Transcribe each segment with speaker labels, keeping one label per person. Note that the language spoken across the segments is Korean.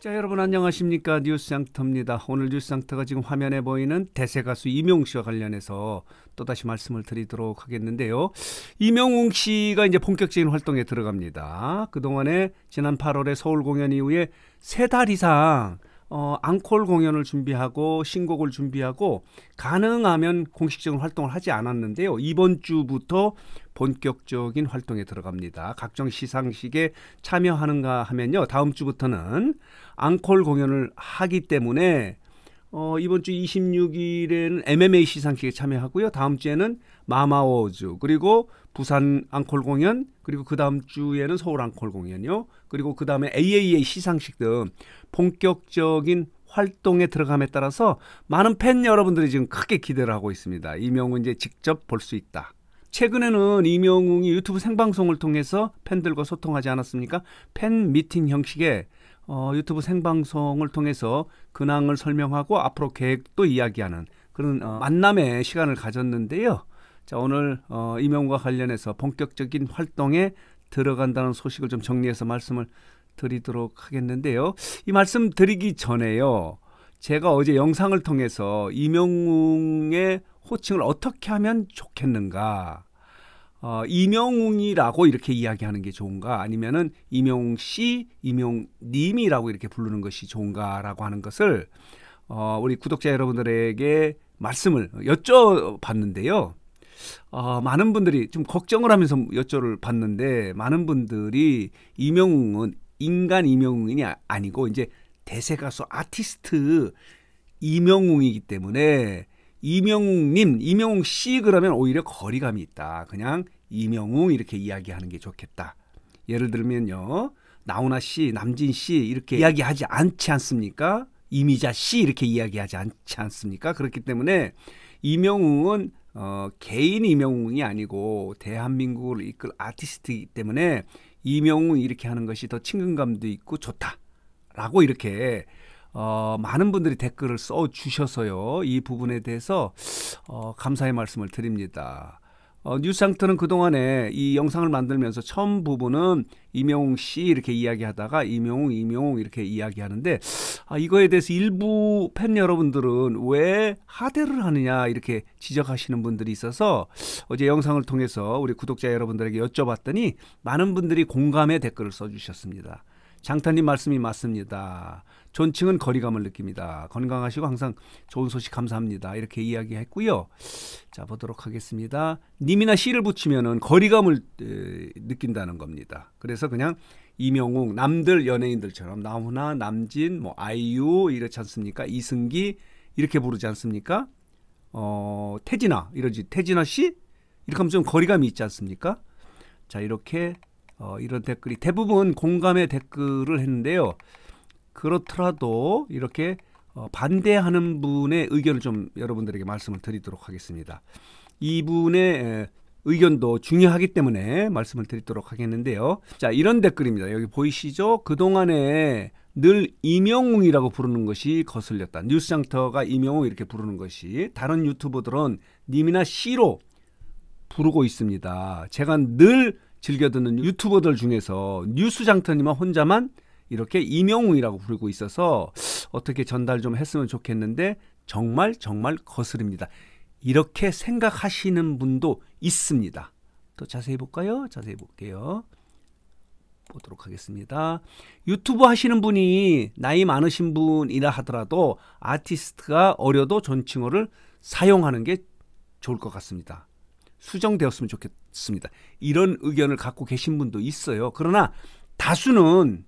Speaker 1: 자 여러분 안녕하십니까 뉴스 상터입니다. 오늘 뉴스 상터가 지금 화면에 보이는 대세 가수 이명 씨와 관련해서 또다시 말씀을 드리도록 하겠는데요. 이명웅 씨가 이제 본격적인 활동에 들어갑니다. 그동안에 지난 8월에 서울 공연 이후에 세 달 이상 어, 앙콜 공연을 준비하고 신곡을 준비하고 가능하면 공식적인 활동을 하지 않았는데요. 이번 주부터 본격적인 활동에 들어갑니다. 각종 시상식에 참여하는가 하면요. 다음 주부터는 앙콜 공연을 하기 때문에 어, 이번 주 26일에는 MMA 시상식에 참여하고요. 다음 주에는 마마워즈 그리고 부산 앙콜 공연 그리고 그 다음 주에는 서울 앙콜 공연요. 이 그리고 그 다음에 AAA 시상식 등 본격적인 활동에 들어감에 따라서 많은 팬 여러분들이 지금 크게 기대를 하고 있습니다. 이명은 이제 직접 볼 수 있다. 최근에는 이명웅이 유튜브 생방송을 통해서 팬들과 소통하지 않았습니까? 팬 미팅 형식의 어, 유튜브 생방송을 통해서 근황을 설명하고 앞으로 계획도 이야기하는 그런 어, 만남의 시간을 가졌는데요. 자 오늘 어, 이명웅과 관련해서 본격적인 활동에 들어간다는 소식을 좀 정리해서 말씀을 드리도록 하겠는데요. 이 말씀 드리기 전에요. 제가 어제 영상을 통해서 이명웅의 호칭을 어떻게 하면 좋겠는가? 어, 이명웅이라고 이렇게 이야기하는 게 좋은가? 아니면은 이명웅 씨, 이명님이라고 이렇게 부르는 것이 좋은가라고 하는 것을 어, 우리 구독자 여러분들에게 말씀을 여쭤봤는데요. 어, 많은 분들이 좀 걱정을 하면서 여쭤를 봤는데 많은 분들이 이명웅은 인간 이명웅이 아니고 이제 대세 가수 아티스트 이명웅이기 때문에 이명웅님, 이명웅 씨 그러면 오히려 거리감이 있다. 그냥 이명웅 이렇게 이야기하는 게 좋겠다. 예를 들면요. 나훈아 씨, 남진 씨 이렇게 이야기하지 않지 않습니까? 이미자 씨 이렇게 이야기하지 않지 않습니까? 그렇기 때문에 이명웅은 어, 개인 이명웅이 아니고 대한민국을 이끌 아티스트이기 때문에 이명웅 이렇게 하는 것이 더 친근감도 있고 좋다라고 이렇게 어, 많은 분들이 댓글을 써 주셔서요. 이 부분에 대해서 어, 감사의 말씀을 드립니다. 어, 뉴스상터는 그동안에 이 영상을 만들면서 처음 부분은 임영웅 씨 이렇게 이야기하다가 임영웅, 임영웅 이렇게 이야기하는데 아, 이거에 대해서 일부 팬 여러분들은 왜 하대를 하느냐 이렇게 지적하시는 분들이 있어서 어제 영상을 통해서 우리 구독자 여러분들에게 여쭤봤더니 많은 분들이 공감의 댓글을 써주셨습니다. 장타님 말씀이 맞습니다. 존칭은 거리감을 느낍니다. 건강하시고 항상 좋은 소식 감사합니다. 이렇게 이야기했고요. 자 보도록 하겠습니다. 님이나 씨를 붙이면은 거리감을 에, 느낀다는 겁니다. 그래서 그냥 이명웅 남들 연예인들처럼 나훈아 남진 뭐 아이유 이렇지 않습니까? 이승기 이렇게 부르지 않습니까? 어 태진아 이러지 태진아 씨 이렇게 하면 좀 거리감이 있지 않습니까? 자 이렇게 어, 이런 댓글이 대부분 공감의 댓글을 했는데요. 그렇더라도 이렇게 어, 반대하는 분의 의견을 좀 여러분들에게 말씀을 드리도록 하겠습니다. 이분의 의견도 중요하기 때문에 말씀을 드리도록 하겠는데요. 자, 이런 댓글입니다. 여기 보이시죠? 그동안에 늘 이명웅이라고 부르는 것이 거슬렸다. 뉴스장터가 이명웅 이렇게 부르는 것이 다른 유튜버들은 님이나 씨로 부르고 있습니다. 제가 늘 즐겨 듣는 유튜버들 중에서 뉴스 장터님은 혼자만 이렇게 임영웅이라고 부르고 있어서 어떻게 전달 좀 했으면 좋겠는데 정말 정말 거슬립니다. 이렇게 생각하시는 분도 있습니다. 또 자세히 볼까요? 자세히 볼게요. 보도록 하겠습니다. 유튜브 하시는 분이 나이 많으신 분이라 하더라도 아티스트가 어려도 존칭어를 사용하는 게 좋을 것 같습니다. 수정되었으면 좋겠습니다. 이런 의견을 갖고 계신 분도 있어요. 그러나 다수는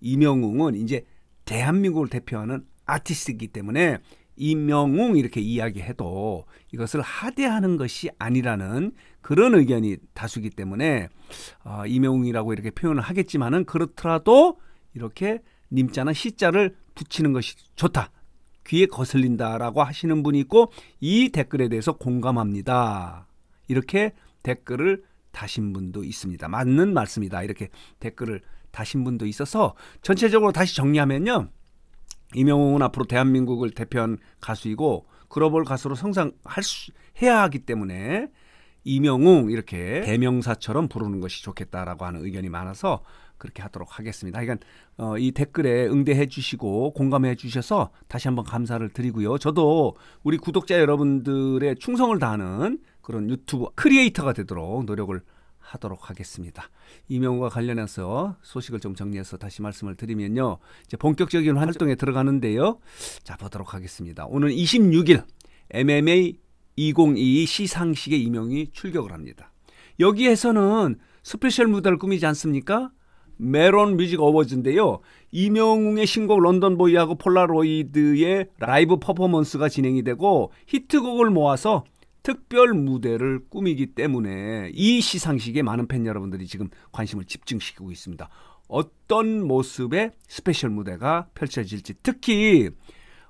Speaker 1: 이명웅은 이제 대한민국을 대표하는 아티스트이기 때문에 이명웅 이렇게 이야기해도 이것을 하대하는 것이 아니라는 그런 의견이 다수기 때문에 어, 이명웅이라고 이렇게 표현을 하겠지만은 그렇더라도 이렇게 님자나 시자를 붙이는 것이 좋다. 귀에 거슬린다라고 하시는 분이 있고 이 댓글에 대해서 공감합니다. 이렇게 댓글을 다신 분도 있습니다. 맞는 말씀이다. 이렇게 댓글을 다신 분도 있어서 전체적으로 다시 정리하면요. 이명웅은 앞으로 대한민국을 대표한 가수이고 글로벌 가수로 성장할 수, 해야 하기 때문에 이명웅 이렇게 대명사처럼 부르는 것이 좋겠다라고 하는 의견이 많아서 그렇게 하도록 하겠습니다. 그러니까 어, 이 댓글에 응대해 주시고 공감해 주셔서 다시 한번 감사를 드리고요. 저도 우리 구독자 여러분들의 충성을 다하는 그런 유튜브 크리에이터가 되도록 노력을 하도록 하겠습니다. 이명호와 관련해서 소식을 좀 정리해서 다시 말씀을 드리면요. 이제 본격적인 활동에 들어가는데요. 자, 보도록 하겠습니다. 오늘 26일 MMA 2022 시상식에 이명이 출격을 합니다. 여기에서는 스페셜 무대를 꾸미지 않습니까? 메론 뮤직 어워즈인데요. 이명웅의 신곡 런던 보이하고 폴라로이드의 라이브 퍼포먼스가 진행이 되고 히트곡을 모아서 특별 무대를 꾸미기 때문에 이 시상식에 많은 팬 여러분들이 지금 관심을 집중시키고 있습니다. 어떤 모습의 스페셜 무대가 펼쳐질지 특히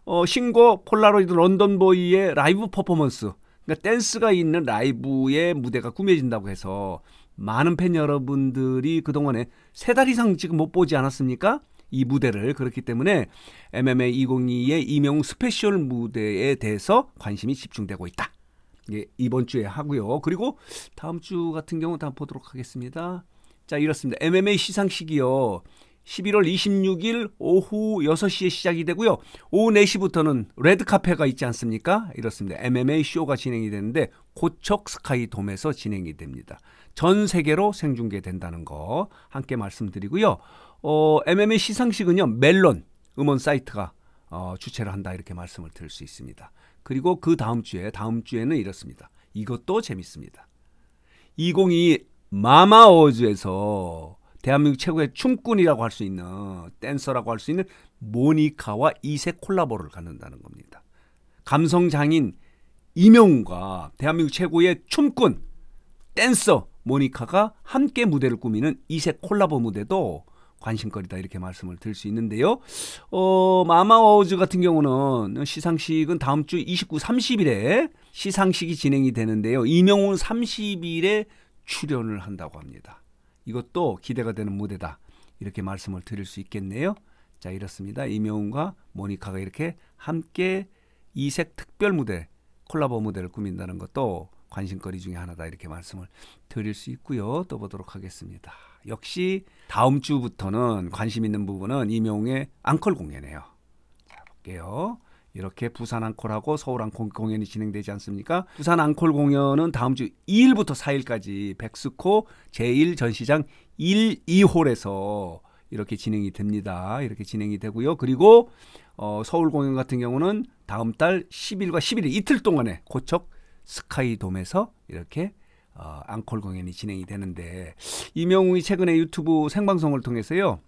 Speaker 1: 어, 신곡 폴라로이드 런던보이의 라이브 퍼포먼스 그러니까 댄스가 있는 라이브의 무대가 꾸며진다고 해서 많은 팬 여러분들이 그동안에 세 달 이상 지금 못 보지 않았습니까? 이 무대를 그렇기 때문에 MMA 202의 이명 스페셜 무대에 대해서 관심이 집중되고 있다. 예, 이번 주에 하고요. 그리고 다음 주 같은 경우 다음 보도록 하겠습니다. 자, 이렇습니다. MMA 시상식이요. 11월 26일 오후 6시에 시작이 되고요. 오후 4시부터는 레드카페가 있지 않습니까? 이렇습니다. MMA 쇼가 진행이 되는데 고척 스카이 돔에서 진행이 됩니다. 전 세계로 생중계된다는 거 함께 말씀드리고요. 어, MMA 시상식은요. 멜론 음원 사이트가 어, 주최를 한다 이렇게 말씀을 드릴 수 있습니다. 그리고 그 다음 주에 다음 주에는 이렇습니다. 이것도 재밌습니다. 2022 마마 어워즈에서 대한민국 최고의 춤꾼이라고 할 수 있는 댄서라고 할 수 있는 모니카와 이색 콜라보를 갖는다는 겁니다. 감성 장인 이명과 대한민국 최고의 춤꾼 댄서 모니카가 함께 무대를 꾸미는 이색 콜라보 무대도 관심거리다 이렇게 말씀을 드릴 수 있는데요. 어, 마마워즈 같은 경우는 시상식은 다음 주 29, 30일에 시상식이 진행이 되는데요. 이명훈 30일에 출연을 한다고 합니다. 이것도 기대가 되는 무대다. 이렇게 말씀을 드릴 수 있겠네요. 자, 이렇습니다. 이명훈과 모니카가 이렇게 함께 이색 특별 무대, 콜라보 무대를 꾸민다는 것도 관심거리 중에 하나다. 이렇게 말씀을 드릴 수 있고요. 또 보도록 하겠습니다. 역시 다음 주부터는 관심 있는 부분은 임용의 앙콜 공연이에요. 자, 볼게요. 이렇게 부산 앙콜하고 서울 앙콜 공연이 진행되지 않습니까? 부산 앙콜 공연은 다음 주 2일부터 4일까지 백스코 제1 전시장 1, 2홀에서 이렇게 진행이 됩니다. 이렇게 진행이 되고요. 그리고 어, 서울 공연 같은 경우는 다음 달 10일과 11일 이틀 동안에 고척 스카이돔에서 이렇게 어, 앙콜 공연이 진행이 되는데 이명웅이 최근에 유튜브 생방송을 통해서요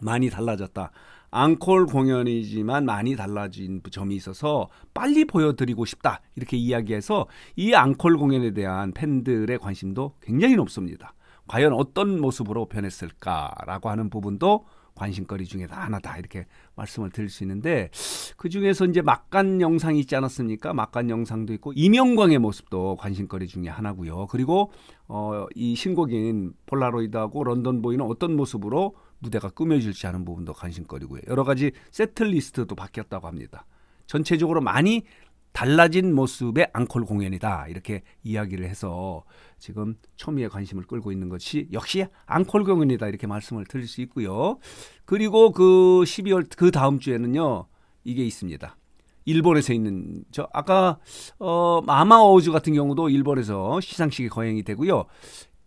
Speaker 1: 많이 달라졌다. 앙콜 공연이지만 많이 달라진 점이 있어서 빨리 보여드리고 싶다 이렇게 이야기해서 이 앙콜 공연에 대한 팬들의 관심도 굉장히 높습니다. 과연 어떤 모습으로 변했을까라고 하는 부분도 관심거리 중에 하나다 이렇게 말씀을 드릴 수 있는데 그 중에서 이제 막간 영상이 있지 않았습니까? 막간 영상도 있고 이명광의 모습도 관심거리 중에 하나고요. 그리고 어, 이 신곡인 폴라로이드하고 런던 보이는 어떤 모습으로 무대가 꾸며질지 하는 부분도 관심거리고요. 여러 가지 세트 리스트도 바뀌었다고 합니다. 전체적으로 많이 달라진 모습의 앙콜 공연이다 이렇게 이야기를 해서 지금 초미의 관심을 끌고 있는 것이 역시 앙콜 공연이다 이렇게 말씀을 드릴 수 있고요. 그리고 그 12월 그 다음 주에는요 이게 있습니다. 일본에서 있는 저 아까 어 마마 오즈 같은 경우도 일본에서 시상식이 거행이 되고요.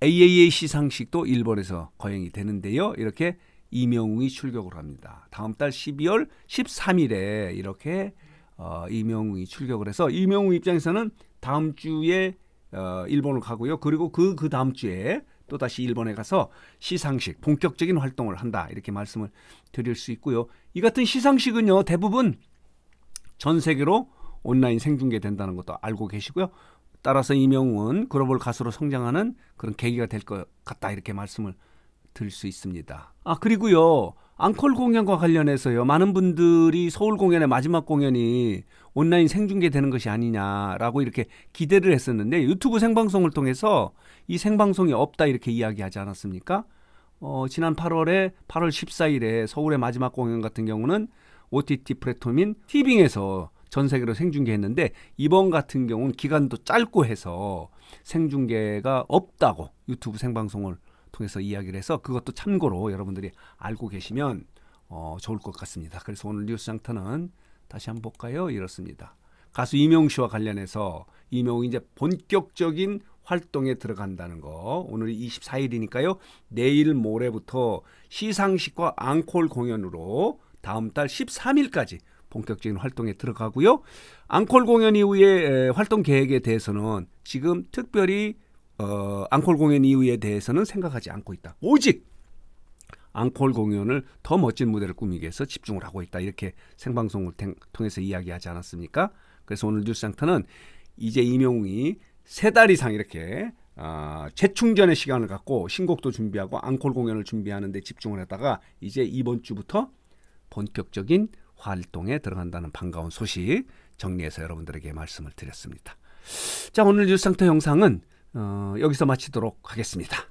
Speaker 1: AAA 시상식도 일본에서 거행이 되는데요. 이렇게 이명웅이 출격을 합니다. 다음 달 12월 13일에 이렇게 어, 이명웅이 출격을 해서 이명웅 입장에서는 다음 주에 어, 일본을 가고요. 그리고 그그 그 다음 주에 또 다시 일본에 가서 시상식 본격적인 활동을 한다 이렇게 말씀을 드릴 수 있고요. 이 같은 시상식은요 대부분 전 세계로 온라인 생중계된다는 것도 알고 계시고요. 따라서 이명웅은 글로벌 가수로 성장하는 그런 계기가 될 것 같다 이렇게 말씀을 드릴 수 있습니다. 아 그리고요 앙콜 공연과 관련해서요. 많은 분들이 서울 공연의 마지막 공연이 온라인 생중계되는 것이 아니냐라고 이렇게 기대를 했었는데 유튜브 생방송을 통해서 이 생방송이 없다 이렇게 이야기하지 않았습니까? 어, 지난 8월에 8월 14일에 서울의 마지막 공연 같은 경우는 OTT 플랫폼인 티빙에서 전 세계로 생중계했는데 이번 같은 경우는 기간도 짧고 해서 생중계가 없다고 유튜브 생방송을 통해서 이야기를 해서 그것도 참고로 여러분들이 알고 계시면 어, 좋을 것 같습니다. 그래서 오늘 뉴스 장터는 다시 한번 볼까요? 이렇습니다. 가수 이명 씨와 관련해서 이명이 이제 본격적인 활동에 들어간다는 거 오늘이 24일이니까요. 내일 모레부터 시상식과 앙콜 공연으로 다음 달 13일까지 본격적인 활동에 들어가고요. 앙콜 공연 이후에 활동 계획에 대해서는 지금 특별히 어, 앙콜 공연 이후에 대해서는 생각하지 않고 있다. 오직 앙콜 공연을 더 멋진 무대를 꾸미기 위해서 집중을 하고 있다. 이렇게 생방송을 통해서 이야기하지 않았습니까? 그래서 오늘 뉴스센터는 이제 이명웅이 세 달 이상 이렇게 어, 재충전의 시간을 갖고 신곡도 준비하고 앙콜 공연을 준비하는데 집중을 했다가 이제 이번 주부터 본격적인 활동에 들어간다는 반가운 소식 정리해서 여러분들에게 말씀을 드렸습니다. 자 오늘 뉴스상터 영상은 어, 여기서 마치도록 하겠습니다.